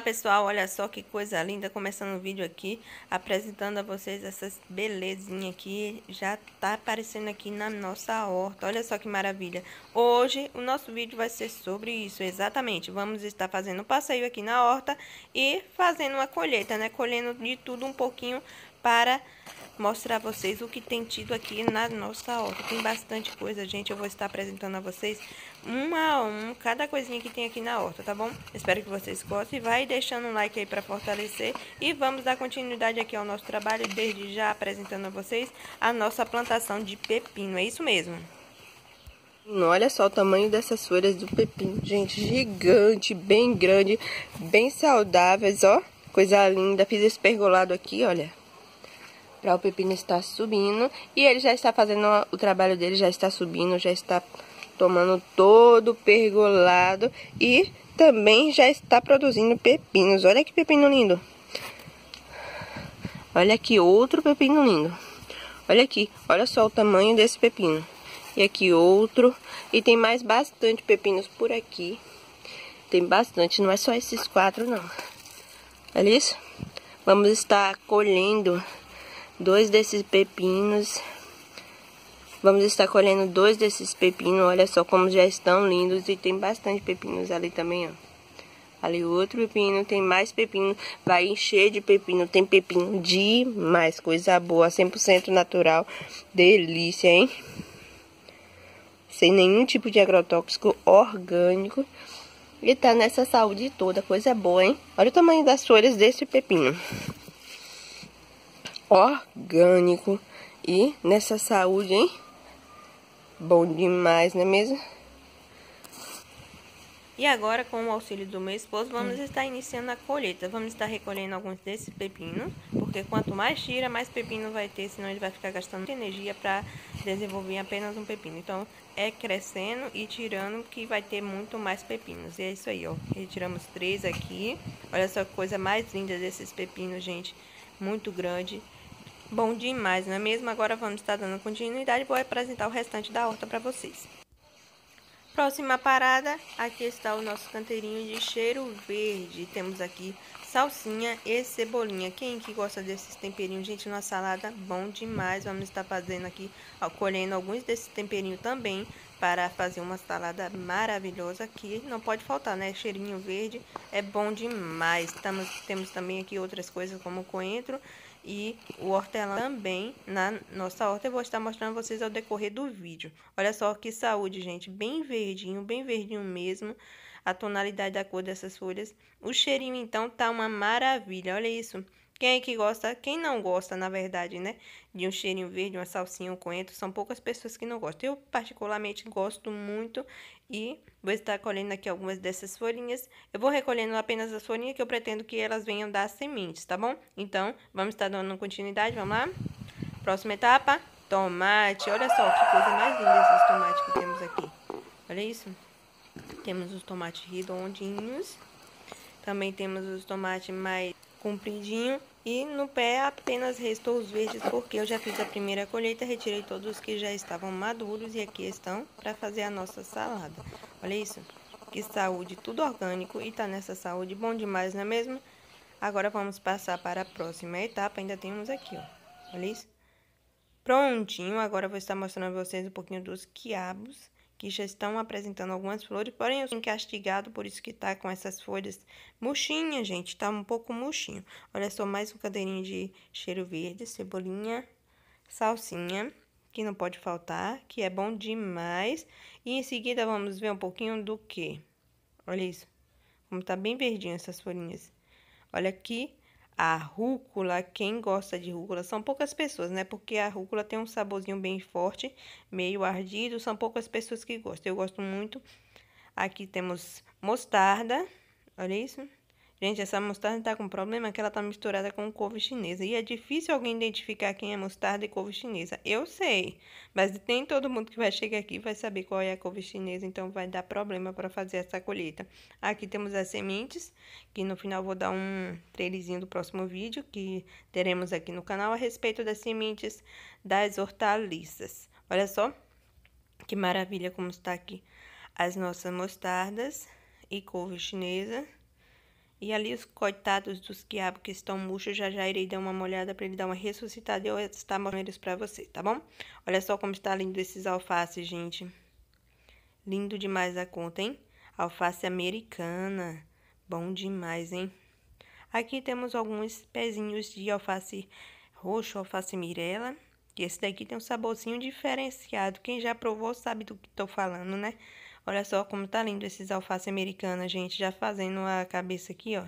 Olá pessoal, olha só que coisa linda, começando o vídeo aqui, apresentando a vocês essas belezinhas aqui, já tá aparecendo aqui na nossa horta, olha só que maravilha. Hoje o nosso vídeo vai ser sobre isso, exatamente, vamos estar fazendo um passeio aqui na horta e fazendo uma colheita, né, colhendo de tudo um pouquinho para mostrar a vocês o que tem tido aqui na nossa horta. Tem bastante coisa, gente. Eu vou estar apresentando a vocês uma a um, cada coisinha que tem aqui na horta, tá bom? Espero que vocês gostem. Vai deixando um like aí para fortalecer. E vamos dar continuidade aqui ao nosso trabalho, desde já apresentando a vocês a nossa plantação de pepino. É isso mesmo. Hum, olha só o tamanho dessas folhas do pepino, gente, gigante, bem grande, bem saudáveis, ó, coisa linda, fiz esse pergolado aqui, olha, para o pepino estar subindo. E ele já está fazendo o trabalho dele, já está subindo, já está tomando todo pergolado e também já está produzindo pepinos. Olha que pepino lindo. Olha aqui outro pepino lindo. Olha aqui, olha só o tamanho desse pepino. E aqui outro. E tem mais bastante pepinos por aqui. Tem bastante, não é só esses quatro não. Olha isso? Vamos estar colhendo dois desses pepinos. Vamos estar colhendo dois desses pepinos. Olha só como já estão lindos e tem bastante pepinos ali também, ó. Ali outro pepino, tem mais pepino, vai encher de pepino, tem pepino demais, coisa boa, 100% natural, delícia, hein? Sem nenhum tipo de agrotóxico orgânico. E tá nessa saúde toda, coisa boa, hein? Olha o tamanho das folhas desse pepino orgânico e nessa saúde, hein? Bom demais, não é mesmo? E agora, com o auxílio do meu esposo, vamos hum. estar iniciando a colheita. Vamos estar recolhendo alguns desses pepinos, porque quanto mais tira, mais pepino vai ter, senão ele vai ficar gastando energia para desenvolver apenas um pepino. Então, é crescendo e tirando que vai ter muito mais pepinos. E é isso aí, ó. Retiramos três aqui. Olha só que coisa mais linda desses pepinos, gente. Muito grande. Bom demais, não é mesmo? Agora vamos estar dando continuidade, vou apresentar o restante da horta para vocês. Próxima parada, aqui está o nosso canteirinho de cheiro verde. Temos aqui salsinha e cebolinha. Quem que gosta desses temperinhos, gente, na salada, bom demais. Vamos estar fazendo aqui, colhendo alguns desses temperinhos também para fazer uma salada maravilhosa aqui. Não pode faltar, né? Cheirinho verde é bom demais. temos também aqui outras coisas como coentro e o hortelã também na nossa horta. Eu vou estar mostrando a vocês ao decorrer do vídeo. Olha só que saúde, gente. Bem verdinho, bem verdinho mesmo. A tonalidade da cor dessas folhas. O cheirinho, então, tá uma maravilha. Olha isso. Quem é que gosta? Quem não gosta, na verdade, né? De um cheirinho verde, uma salsinha, um coentro. São poucas pessoas que não gostam. Eu, particularmente, gosto muito e vou estar colhendo aqui algumas dessas folhinhas. Eu vou recolhendo apenas as folhinhas que eu pretendo que elas venham das sementes, tá bom? Então, vamos estar dando continuidade, vamos lá? Próxima etapa, tomate. Olha só que coisa mais linda esses tomates que temos aqui. Olha isso. Temos os tomates redondinhos. Também temos os tomates mais compridinho e no pé apenas restou os verdes, porque eu já fiz a primeira colheita, retirei todos os que já estavam maduros e aqui estão para fazer a nossa salada. Olha isso, que saúde, tudo orgânico e tá nessa saúde, bom demais, não é mesmo? Agora vamos passar para a próxima etapa, ainda temos aqui, ó, olha isso. Prontinho, agora vou estar mostrando a vocês um pouquinho dos quiabos que já estão apresentando algumas flores, porém eu sou castigado, por isso que tá com essas folhas murchinhas, gente, tá um pouco murchinho. Olha só, mais um cadeirinho de cheiro verde, cebolinha, salsinha, que não pode faltar, que é bom demais. E em seguida vamos ver um pouquinho do que? Olha isso, como tá bem verdinho essas folhinhas. Olha aqui, a rúcula, quem gosta de rúcula, são poucas pessoas, né? Porque a rúcula tem um saborzinho bem forte, meio ardido, são poucas pessoas que gostam. Eu gosto muito. Aqui temos mostarda, olha isso. Gente, essa mostarda está com problema que ela está misturada com couve chinesa. E é difícil alguém identificar quem é mostarda e couve chinesa. Eu sei, mas nem todo mundo que vai chegar aqui vai saber qual é a couve chinesa, então vai dar problema para fazer essa colheita. Aqui temos as sementes, que no final vou dar um trailerzinho do próximo vídeo que teremos aqui no canal a respeito das sementes das hortaliças. Olha só que maravilha como está aqui as nossas mostardas e couve chinesa. E ali os coitados dos quiabos que estão murchos, já já irei dar uma olhada para ele dar uma ressuscitada e eu estar mostrando eles para você, tá bom? Olha só como está lindo esses alfaces, gente. Lindo demais a conta, hein? Alface americana. Bom demais, hein? Aqui temos alguns pezinhos de alface roxo, alface mirela. E esse daqui tem um saborzinho diferenciado. Quem já provou sabe do que estou falando, né? Olha só como tá lindo esses alface americana, gente. Já fazendo a cabeça aqui, ó.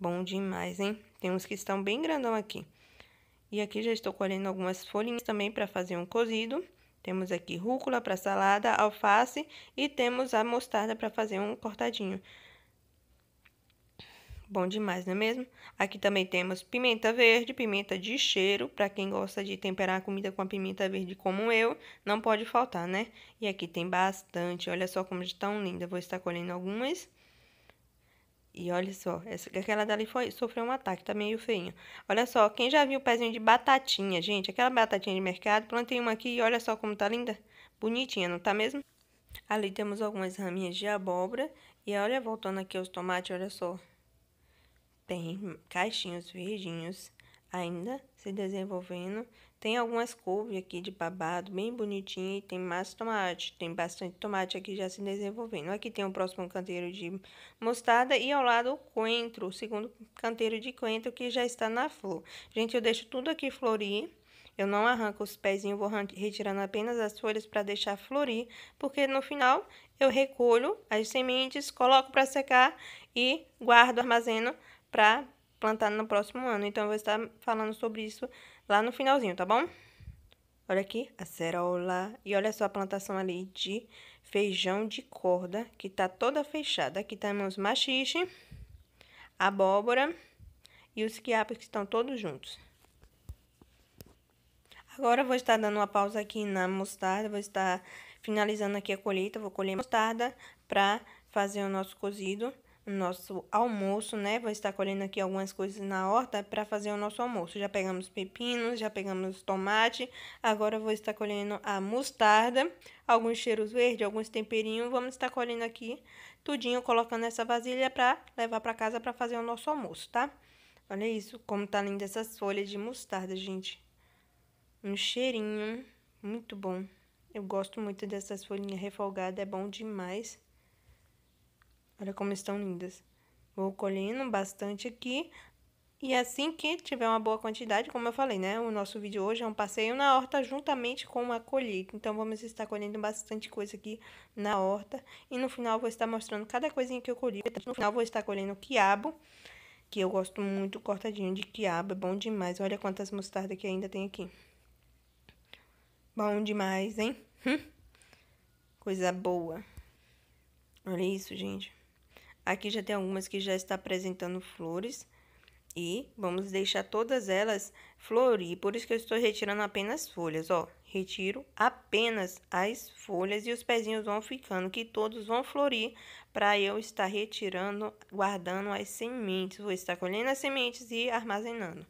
Bom demais, hein? Tem uns que estão bem grandão aqui. E aqui já estou colhendo algumas folhinhas também para fazer um cozido. Temos aqui rúcula para salada, alface e temos a mostarda para fazer um cortadinho. Bom demais, não é mesmo? Aqui também temos pimenta verde, pimenta de cheiro, para quem gosta de temperar a comida com a pimenta verde como eu, não pode faltar, né? E aqui tem bastante, olha só como estão linda, vou estar colhendo algumas. E olha só, essa, aquela dali foi, sofreu um ataque, tá meio feinho. Olha só, quem já viu o pezinho de batatinha, gente, aquela batatinha de mercado, plantei uma aqui e olha só como tá linda. Bonitinha, não tá mesmo? Ali temos algumas raminhas de abóbora. E olha, voltando aqui aos tomates, olha só, tem caixinhos verdinhos ainda se desenvolvendo. Tem algumas couve aqui de babado, bem bonitinha, e tem mais tomate. Tem bastante tomate aqui já se desenvolvendo. Aqui tem o um próximo canteiro de mostarda e ao lado o coentro, o segundo canteiro de coentro que já está na flor. Gente, eu deixo tudo aqui florir. Eu não arranco os pezinhos, vou retirando apenas as folhas para deixar florir, porque no final eu recolho as sementes, coloco para secar e guardo, armazeno para plantar no próximo ano. Então, eu vou estar falando sobre isso lá no finalzinho, tá bom? Olha aqui, a E olha só a plantação ali de feijão de corda, que tá toda fechada. Aqui temos tá, machixe, abóbora e os quiapos que estão todos juntos. Agora, vou estar dando uma pausa aqui na mostarda, vou estar finalizando aqui a colheita. Vou colher mostarda para fazer o nosso cozido nosso almoço, né? Vou estar colhendo aqui algumas coisas na horta para fazer o nosso almoço. Já pegamos pepinos, já pegamos tomate. Agora vou estar colhendo a mostarda, alguns cheiros verdes, alguns temperinhos. Vamos estar colhendo aqui tudinho, colocando nessa vasilha para levar para casa para fazer o nosso almoço, tá? Olha isso, como tá linda essas folhas de mostarda, gente. Um cheirinho muito bom. Eu gosto muito dessas folhinhas refogadas, é bom demais. Olha como estão lindas. Vou colhendo bastante aqui. E assim que tiver uma boa quantidade, como eu falei, né? O nosso vídeo hoje é um passeio na horta juntamente com a colheita. Então, vamos estar colhendo bastante coisa aqui na horta. E no final, vou estar mostrando cada coisinha que eu colhi. No final, vou estar colhendo quiabo, que eu gosto muito cortadinho de quiabo. É bom demais. Olha quantas mostardas que ainda tem aqui. Bom demais, hein? Hum? Coisa boa. Olha isso, gente. Aqui já tem algumas que já está apresentando flores. E vamos deixar todas elas florir, por isso que eu estou retirando apenas folhas, ó. Retiro apenas as folhas e os pezinhos vão ficando, que todos vão florir, para eu estar retirando, guardando as sementes. Vou estar colhendo as sementes e armazenando.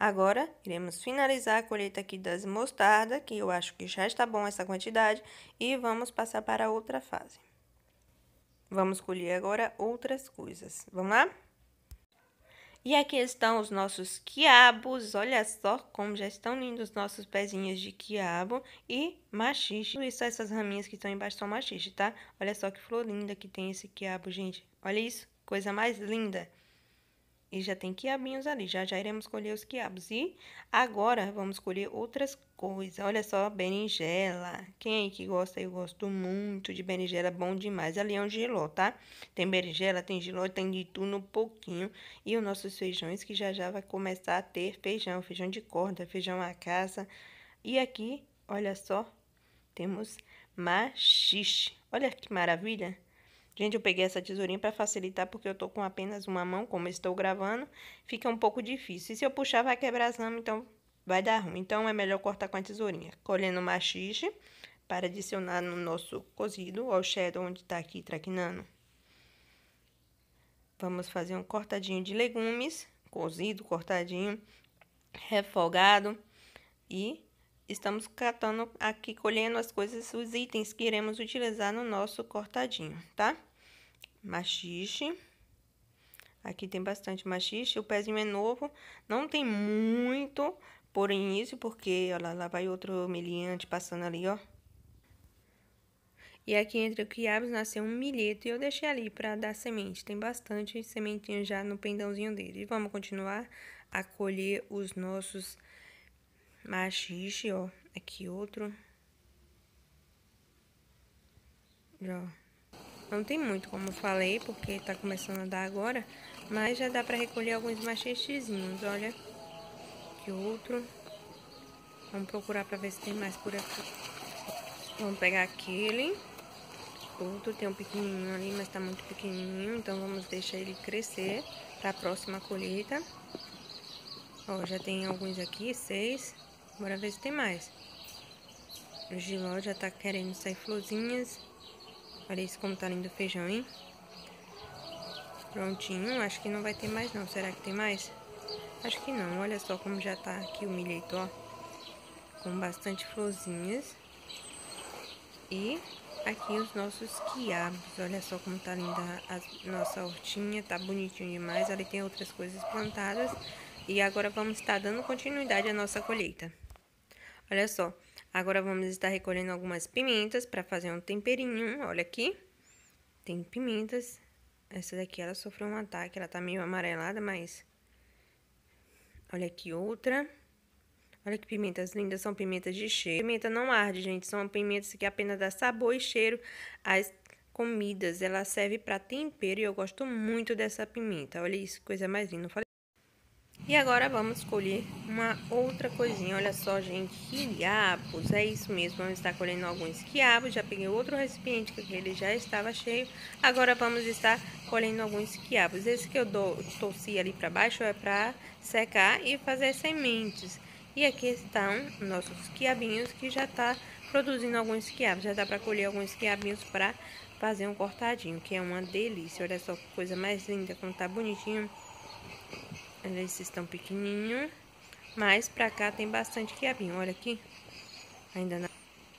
Agora, iremos finalizar a colheita aqui das mostarda, que eu acho que já está bom essa quantidade, e vamos passar para outra fase. Vamos colher agora outras coisas. Vamos lá? E aqui estão os nossos quiabos. Olha só como já estão lindos os nossos pezinhos de quiabo e machixe. Tudo isso, essas raminhas que estão embaixo são machixe, tá? Olha só que flor linda que tem esse quiabo, gente. Olha isso, coisa mais linda. E já tem quiabinhos ali, já já iremos colher os quiabos. E agora vamos colher outras coisas. Olha só, berinjela. Quem aí que gosta? Eu gosto muito de berinjela, bom demais. Ali é um giló, tá? Tem berinjela, tem giló, tem de tudo um pouquinho. E os nossos feijões que já já vai começar a ter feijão. Feijão de corda, feijão à casa. E aqui, olha só, temos machixe. Olha que maravilha. Gente, eu peguei essa tesourinha para facilitar, porque eu tô com apenas uma mão, como estou gravando, fica um pouco difícil. E se eu puxar, vai quebrar as lama, então vai dar ruim. Então, é melhor cortar com a tesourinha. Colhendo o machixe para adicionar no nosso cozido, ao shadow onde tá aqui traquinando. Vamos fazer um cortadinho de legumes, cozido, cortadinho, refogado e estamos catando aqui, colhendo as coisas, os itens que iremos utilizar no nosso cortadinho, tá? machixe. Aqui tem bastante machixe. O pezinho é novo, não tem muito porém isso porque, olha lá, lá vai outro meliante passando ali, ó. E aqui entre o quiabos nasceu um milheto e eu deixei ali para dar semente. Tem bastante sementinha já no pendãozinho dele. E vamos continuar a colher os nossos machixe, ó. Aqui outro. Já, ó. Não tem muito, como eu falei, porque tá começando a dar agora, mas já dá pra recolher alguns machetezinhos, olha. Que outro. Vamos procurar pra ver se tem mais por aqui. Vamos pegar aquele. Outro, tem um pequenininho ali, mas tá muito pequenininho, então vamos deixar ele crescer pra próxima colheita. Ó, já tem alguns aqui, seis. Bora ver se tem mais. O giló já tá querendo sair florzinhas. Olha isso como tá lindo o feijão, hein? Prontinho, acho que não vai ter mais não. Será que tem mais? Acho que não. Olha só como já tá aqui o milheito, ó. Com bastante florzinhas. E aqui os nossos quiabos. Olha só como tá linda a nossa hortinha. Tá bonitinho demais. Ali tem outras coisas plantadas. E agora vamos estar dando continuidade à nossa colheita. Olha só. Agora vamos estar recolhendo algumas pimentas para fazer um temperinho. Olha aqui, tem pimentas. Essa daqui ela sofreu um ataque, ela tá meio amarelada, mas... Olha aqui outra. Olha que pimentas lindas, são pimentas de cheiro. Pimenta não arde, gente, são pimentas que apenas dá sabor e cheiro às comidas. Ela serve para tempero e eu gosto muito dessa pimenta. Olha isso, coisa mais linda. E agora vamos colher uma outra coisinha. Olha só, gente, quiabos. É isso mesmo, vamos estar colhendo alguns quiabos. Já peguei outro recipiente que ele já estava cheio. Agora vamos estar colhendo alguns quiabos. Esse que eu dou, torci ali para baixo é para secar e fazer sementes. E aqui estão nossos quiabinhos que já está produzindo alguns quiabos. Já dá para colher alguns quiabinhos para fazer um cortadinho, que é uma delícia. Olha só que coisa mais linda, como está bonitinho. Esses estão pequenininhos. Mas pra cá tem bastante quiabinho. Olha aqui. Ainda não.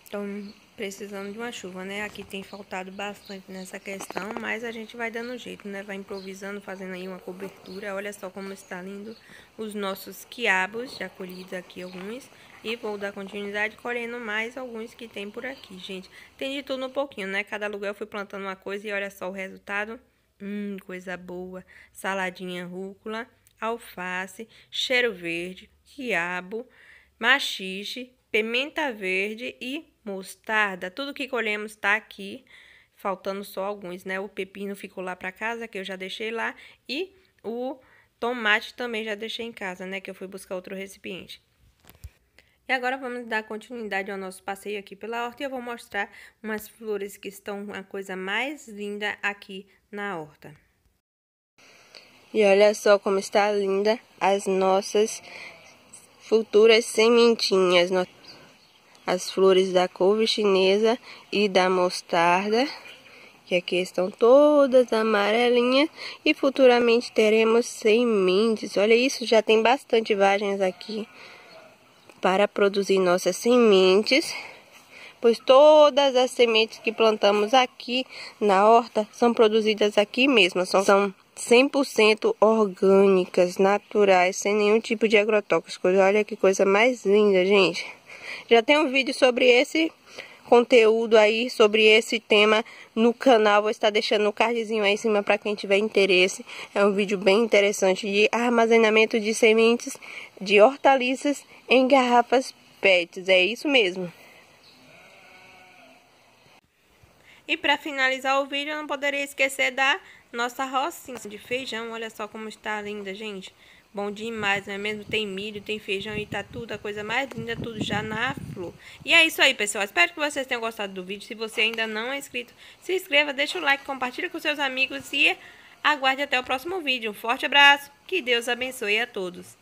Estão precisando de uma chuva, né? Aqui tem faltado bastante nessa questão. Mas a gente vai dando jeito, né? Vai improvisando, fazendo aí uma cobertura. Olha só como está lindo os nossos quiabos. Já colhidos aqui alguns. E vou dar continuidade colhendo mais alguns que tem por aqui, gente. Tem de tudo um pouquinho, né? Cada lugar eu fui plantando uma coisa e olha só o resultado. Hum, coisa boa. Saladinha rúcula alface, cheiro verde, quiabo, machixe, pimenta verde e mostarda. Tudo que colhemos está aqui, faltando só alguns, né? O pepino ficou lá para casa, que eu já deixei lá, e o tomate também já deixei em casa, né? Que eu fui buscar outro recipiente. E agora vamos dar continuidade ao nosso passeio aqui pela horta e eu vou mostrar umas flores que estão uma coisa mais linda aqui na horta. E olha só como está linda as nossas futuras sementinhas. As flores da couve chinesa e da mostarda, que aqui estão todas amarelinhas. E futuramente teremos sementes. Olha isso, já tem bastante vagens aqui para produzir nossas sementes, pois todas as sementes que plantamos aqui na horta são produzidas aqui mesmo, são, são 100% orgânicas, naturais, sem nenhum tipo de agrotóxico. Olha que coisa mais linda, gente. Já tem um vídeo sobre esse conteúdo aí, sobre esse tema no canal. Vou estar deixando o um cardzinho aí em cima para quem tiver interesse. É um vídeo bem interessante de armazenamento de sementes de hortaliças em garrafas PETs. É isso mesmo. E para finalizar o vídeo, eu não poderia esquecer da nossa rocinha de feijão, olha só como está linda, gente. Bom demais, não é mesmo? Tem milho, tem feijão e tá tudo, a coisa mais linda, tudo já na flor. E é isso aí, pessoal. Espero que vocês tenham gostado do vídeo. Se você ainda não é inscrito, se inscreva, deixa o like, compartilha com seus amigos e aguarde até o próximo vídeo. Um forte abraço, que Deus abençoe a todos.